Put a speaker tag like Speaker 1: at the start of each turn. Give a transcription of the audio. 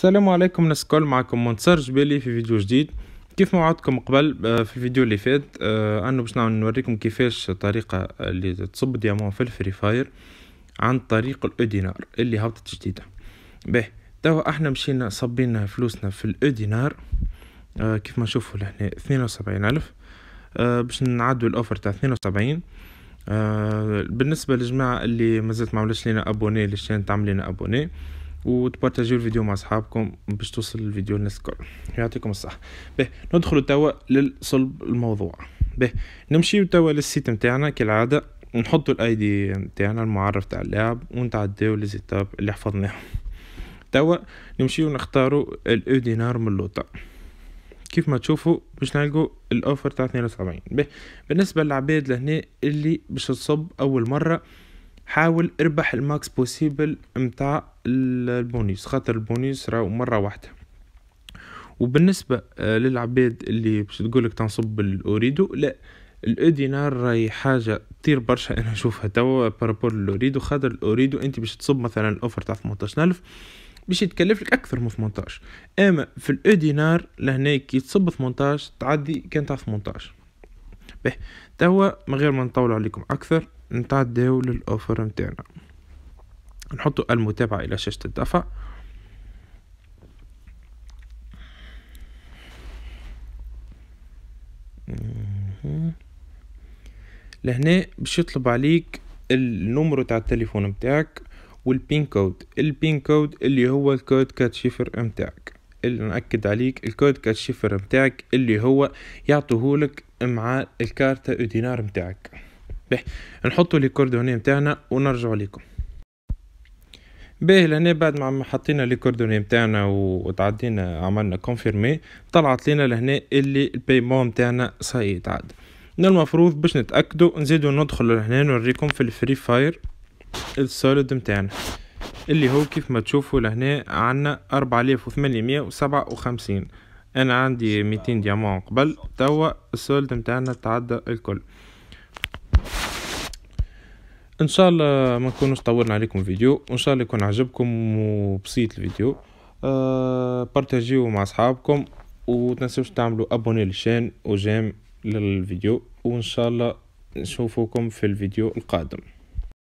Speaker 1: السلام عليكم ناس الكل معكم منصر جبالي في فيديو جديد كيف ما وعدتكم قبل آه، في الفيديو اللي فات آه، انه باش نوريكم كيفاش الطريقه اللي تصب ديامون في الفري فاير عن طريق الاودينار اللي هبطت جديده به توا احنا مشينا صبينا فلوسنا في الاودينار آه، كيف ما نشوفوا لهنا اثنين وسبعين الف باش نعدوا الاوفر تاع اثنين وسبعين بالنسبه للجماعه اللي مازالت ما عملتش لينا ابوني للشان تعمل لينا ابوني وتبارتاجيو الفيديو مع اصحابكم باش توصل الفيديو للناس الكل يعطيكم الصحه به ندخلوا توا للصلب الموضوع به نمشيو توا للسيت نتاعنا كالعاده نحطوا الاي دي نتاعنا المعرف تاع اللاعب ونتعداو ليزيتاب اللي حفظناهم توا نمشيو نختاروا الاو e دينار من اللوطه كيف ما تشوفوا باش نلقوا الاوفر تاع 72 به بالنسبه للعباد لهنا اللي باش تصب اول مره حاول اربح الماكس بوسيبل متاع البونيس خاطر البونيس راهو مره واحده وبالنسبه آه، للعباد اللي باش تقولك تنصب الاوريدو لا الاودينار راهي حاجه تطير برشا انا نشوفها توا بارابور للاوريدو خاطر الاوريدو انت باش تصب مثلا الاوفر تاع 18000 باش يتكلف لك اكثر من 18 اما في الاودينار لهنا كي تصب 18 تعدي كان تاع 18 به توا من غير ما نطول عليكم اكثر نتعداو للاوفر متاعنا نحطو المتابعة الى شاشة الدفع لهنا باش يطلب عليك النمرو تاع التليفون متاعك والبين كود البين كود اللي هو الكود كات شيفر متاعك اللي نأكد عليك الكود كات شيفر متاعك اللي هو يعطوهولك مع الكارتة الدينار متاعك باهي نحطوا لي كوردوني نتاعنا ونرجع لكم باهي لهنا بعد ما حطينا لي كوردوني نتاعنا وتعدينا عملنا كونفيرمي طلعت لينا لهنا اللي البيمون نتاعنا صحيح تعدى من المفروض باش نتاكدوا نزيدوا ندخل لهنا نوريكم في الفري فاير السوليد نتاعنا اللي هو كيف ما تشوفوا لهنا عندنا 4857 انا عندي 200 ديامون قبل توا السولد نتاعنا تعدى الكل ان شاء الله ما نكونوش طولنا عليكم فيديو وان شاء الله يكون عجبكم وبسيط الفيديو أه بارتاجيو مع اصحابكم وتنسوش تعملوا ابوني للشان وجيم للفيديو وان شاء الله نشوفكم في الفيديو القادم